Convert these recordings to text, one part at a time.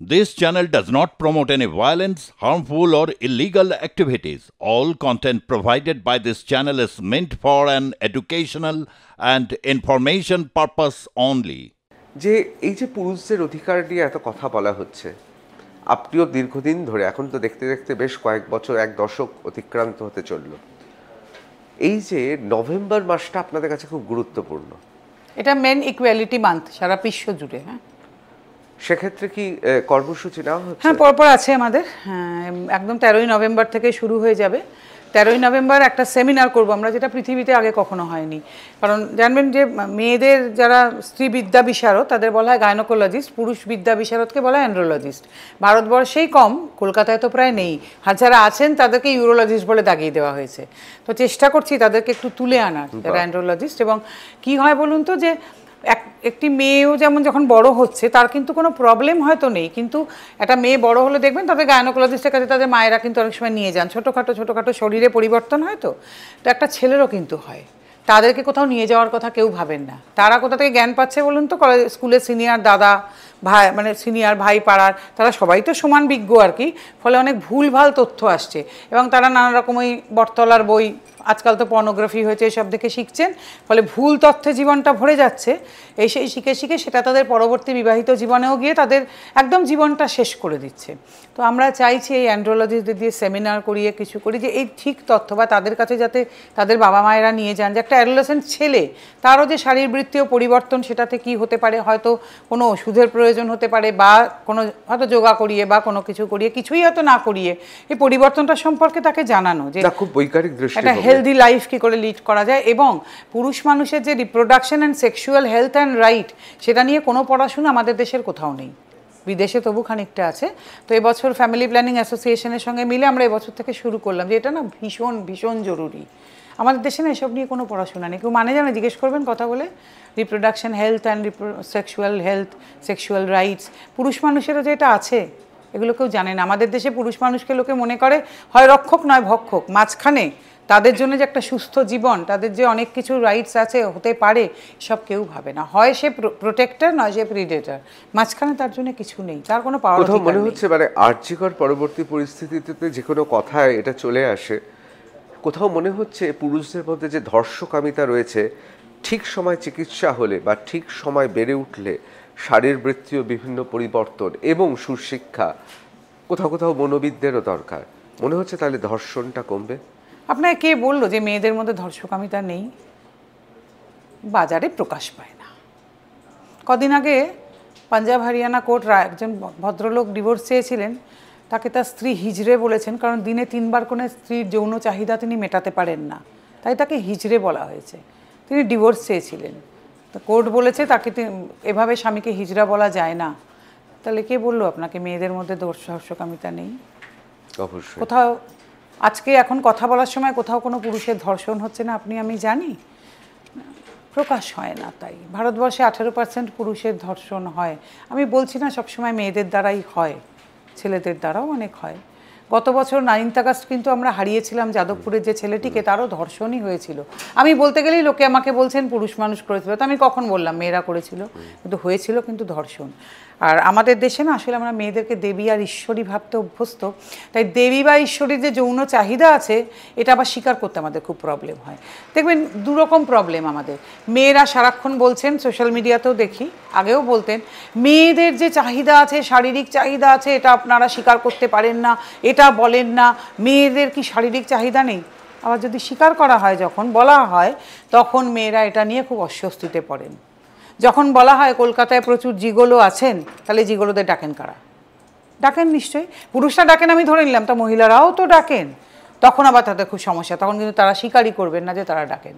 This channel does not promote any violence, harmful or illegal activities. All content provided by this channel is meant for an educational and information purpose only. যে এই যে পুরুষদের অধিকার নিয়ে এত কথা বলা হচ্ছে আপনিও দীর্ঘদিন ধরে এখন তো দেখতে দেখতে বেশ কয়েক বছর এক দশক অতিক্রান্ত হতে চলল এই যে নভেম্বর মাসটা আপনাদের কাছে খুব গুরুত্বপূর্ণ এটা মেন ইকুয়ালিটি মান্থ সারা বিশ্ব জুড়ে হ্যাঁ সেক্ষেত্রে কি কর্মসূচি নেওয়া হচ্ছে হ্যাঁ পরপর আছে আমাদের হ্যাঁ, একদম তেরোই নভেম্বর থেকে শুরু হয়ে যাবে তেরোই নভেম্বর একটা সেমিনার করব আমরা যেটা পৃথিবীতে আগে কখনো হয়নি কারণ জানবেন যে মেয়েদের যারা স্ত্রী বিদ্যা বিশারদ তাদের বলা হয় গাইনোকোলজিস্ট পুরুষ বিদ্যা বিশারদকে বলা হয় অ্যান্ড্রোলজিস্ট ভারতবর্ষেই কম কলকাতায় তো প্রায় নেই আর যারা আছেন তাদেরকে ইউরোলজিস্ট বলে দাগিয়ে দেওয়া হয়েছে তো চেষ্টা করছি তাদেরকে একটু তুলে আনার যারা অ্যান্ড্রোলজিস্ট এবং কি হয় বলুন তো যে এক একটি মেয়েও যেমন যখন বড় হচ্ছে তার কিন্তু কোনো প্রবলেম হয়তো নেই কিন্তু একটা মেয়ে বড় হলে দেখবেন তাদের গায়নোকোলজিস্টের কাছে তাদের মায়েরা কিন্তু অনেক সময় নিয়ে যান ছোটোখাটো ছোটোখাটো শরীরে পরিবর্তন হয় তো তো একটা ছেলেরও কিন্তু হয় তাদেরকে কোথাও নিয়ে যাওয়ার কথা কেউ ভাবেন না তারা কোথা থেকে জ্ঞান পাচ্ছে বলুন তো কলেজ স্কুলের সিনিয়র দাদা ভাই মানে সিনিয়র ভাই পাড়ার তারা সবাই তো সমান বিজ্ঞ আর কি ফলে অনেক ভুলভাল তথ্য আসছে এবং তারা নানা রকম ওই বটতলার বই আজকাল তো পর্নোগ্রাফি হয়েছে এসব দেখে শিখছেন ফলে ভুল তথ্যে জীবনটা ভরে যাচ্ছে এই সেই শিখে শিখে সেটা তাদের পরবর্তী বিবাহিত জীবনেও গিয়ে তাদের একদম জীবনটা শেষ করে দিচ্ছে তো আমরা চাইছি এই অ্যান্ড্রোলজিস্টদের দিয়ে সেমিনার করিয়ে কিছু করি যে এই ঠিক তথ্য বা তাদের কাছে যাতে তাদের বাবা মায়েরা নিয়ে যান যে একটা অ্যাডোলেসেন্ট ছেলে তারও যে শারীরবৃত্তীয় পরিবর্তন সেটাতে কি হতে পারে হয়তো কোনো ওষুধের প্রয়োজন প্রয়োজন হতে পারে বা কোনো হয়তো যোগা করিয়ে বা কোনো কিছু করিয়ে কিছুই হয়তো না করিয়ে এই পরিবর্তনটা সম্পর্কে তাকে জানানো যে খুব বৈকারিক দৃষ্টি একটা হেলদি লাইফ কি করে লিড করা যায় এবং পুরুষ মানুষের যে reproduction and sexual health and right সেটা নিয়ে কোনো পড়াশোনা আমাদের দেশের কোথাও নেই বিদেশে তবু খানিকটা আছে তো এবছর ফ্যামিলি প্ল্যানিং অ্যাসোসিয়েশনের সঙ্গে মিলে আমরা এবছর থেকে শুরু করলাম যে এটা না ভীষণ ভীষণ জরুরি আমাদের দেশে না এসব নিয়ে কোনো পড়াশোনা নেই কেউ মানে জানে জিজ্ঞেস করবেন কথা বলে reproduction health and sexual health sexual rights পুরুষ মানুষেরও যে এটা আছে এগুলো কেউ জানে না আমাদের দেশে পুরুষ মানুষকে লোকে মনে করে হয় রক্ষক নয় ভক্ষক মাঝখানে তাদের জন্য যে একটা সুস্থ জীবন তাদের যে অনেক কিছু রাইটস আছে হতে পারে সব কেউ ভাবে না হয় সে প্রোটেক্টার নয় সে প্রিডেটার মাঝখানে তার জন্য কিছু নেই তার কোনো পাওয়ার মনে হচ্ছে মানে আর্যিকর পরবর্তী পরিস্থিতিতে যে কোনো কথায় এটা চলে আসে কোথাও মনে হচ্ছে পুরুষদের মধ্যে যে ধর্ষকামিতা রয়েছে ঠিক সময় চিকিৎসা হলে বা ঠিক সময় বেড়ে উঠলে শারীরবৃত্তীয় বিভিন্ন পরিবর্তন এবং সুশিক্ষা কোথাও কোথাও মনোবিদদেরও দরকার মনে হচ্ছে তাহলে ধর্ষণটা কমবে আপনাকে কে বলল যে মেয়েদের মধ্যে ধর্ষকামিতা নেই বাজারে প্রকাশ পায় না কদিন আগে পাঞ্জাব হরিয়ানা কোর্ট একজন ভদ্রলোক ডিভোর্স চেয়েছিলেন তাকে তার স্ত্রী হিজড়ে বলেছেন কারণ দিনে তিনবার কোনো স্ত্রীর যৌন চাহিদা তিনি মেটাতে পারেন না তাই তাকে হিজড়ে বলা হয়েছে তিনি ডিভোর্স চেয়েছিলেন তো কোর্ট বলেছে তাকে এভাবে স্বামীকে হিজড়া বলা যায় না তাহলে কে বললো আপনাকে মেয়েদের মধ্যে ধর্ষকামিতা নেই কোথাও আজকে এখন কথা বলার সময় কোথাও কোনো পুরুষের ধর্ষণ হচ্ছে না আপনি আমি জানি প্রকাশ হয় না তাই ভারতবর্ষে আঠেরো পার্সেন্ট পুরুষের ধর্ষণ হয় আমি বলছি না সবসময় মেয়েদের দ্বারাই হয় ছেলেদের দ্বারাও অনেক হয় গত বছর নাইন্থ আগস্ট কিন্তু আমরা হারিয়েছিলাম যাদবপুরের যে ছেলেটিকে তারও ধর্ষণই হয়েছিল আমি বলতে গেলেই লোকে আমাকে বলছেন পুরুষ মানুষ করেছিল তো আমি কখন বললাম মেয়েরা করেছিল কিন্তু হয়েছিল কিন্তু ধর্ষণ আর আমাদের দেশে না আসলে আমরা মেয়েদেরকে দেবী আর ঈশ্বরী ভাবতে অভ্যস্ত তাই দেবী বা ঈশ্বরীর যে যৌন চাহিদা আছে এটা আবার স্বীকার করতে আমাদের খুব প্রবলেম হয় দেখবেন দুরকম প্রবলেম আমাদের মেয়েরা সারাক্ষণ বলছেন সোশ্যাল মিডিয়াতেও দেখি আগেও বলতেন মেয়েদের যে চাহিদা আছে শারীরিক চাহিদা আছে এটা আপনারা স্বীকার করতে পারেন না এটা বলেন না মেয়েদের কি শারীরিক চাহিদা নেই আবার যদি স্বীকার করা হয় যখন বলা হয় তখন মেয়েরা এটা নিয়ে খুব অস্বস্তিতে পড়েন যখন বলা হয় কলকাতায় প্রচুর জিগোলো আছেন তাহলে জিগোলোদের ডাকেন কারা ডাকেন নিশ্চয়ই পুরুষরা ডাকেন আমি ধরে নিলাম তা মহিলারাও তো ডাকেন তখন আবার তাদের খুব সমস্যা তখন কিন্তু তারা স্বীকারই করবেন না যে তারা ডাকেন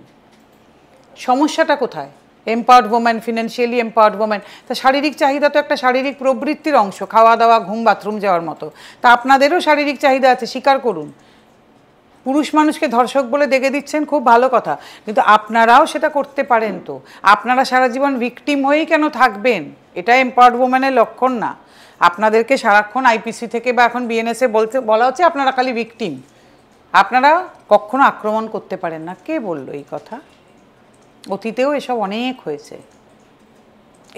সমস্যাটা কোথায় empowered woman financially empowered woman তা শারীরিক চাহিদা তো একটা শারীরিক প্রবৃত্তির অংশ খাওয়া দাওয়া ঘুম বাথরুম যাওয়ার মতো তা আপনাদেরও শারীরিক চাহিদা আছে স্বীকার করুন পুরুষ মানুষকে ধর্ষক বলে দেখে দিচ্ছেন খুব ভালো কথা কিন্তু আপনারাও সেটা করতে পারেন তো আপনারা সারা জীবন ভিকটিম হয়েই কেন থাকবেন এটা এম্পাওয়ার্ড ওম্যানের লক্ষণ না আপনাদেরকে সারাক্ষণ আইপিসি থেকে বা এখন বিএনএসএ বলতে বলা হচ্ছে আপনারা খালি ভিকটিম আপনারা কখনো আক্রমণ করতে পারেন না কে বলল এই কথা অতীতেও এসব অনেক হয়েছে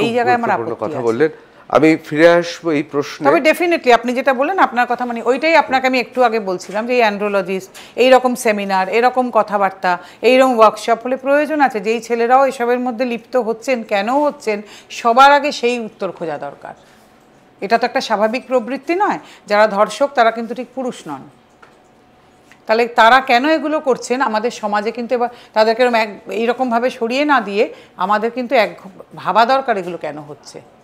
এই জায়গায় আমার আপনার কথা বললেন আমি ফিরে আসবো এই প্রশ্ন তবে ডেফিনেটলি আপনি যেটা বললেন আপনার কথা মানে ওইটাই আপনাকে আমি একটু আগে বলছিলাম যে এই অ্যান্ড্রোলজিস্ট এইরকম সেমিনার এরকম কথাবার্তা এইরকম ওয়ার্কশপ হলে প্রয়োজন আছে যেই ছেলেরাও এসবের মধ্যে লিপ্ত হচ্ছেন কেন হচ্ছেন সবার আগে সেই উত্তর খোঁজা দরকার এটা তো একটা স্বাভাবিক প্রবৃত্তি নয় যারা ধর্ষক তারা কিন্তু ঠিক পুরুষ নন তাহলে তারা কেন এগুলো করছেন আমাদের সমাজে কিন্তু এবার তাদেরকে এক এইরকমভাবে সরিয়ে না দিয়ে আমাদের কিন্তু এক ভাবা দরকার এগুলো কেন হচ্ছে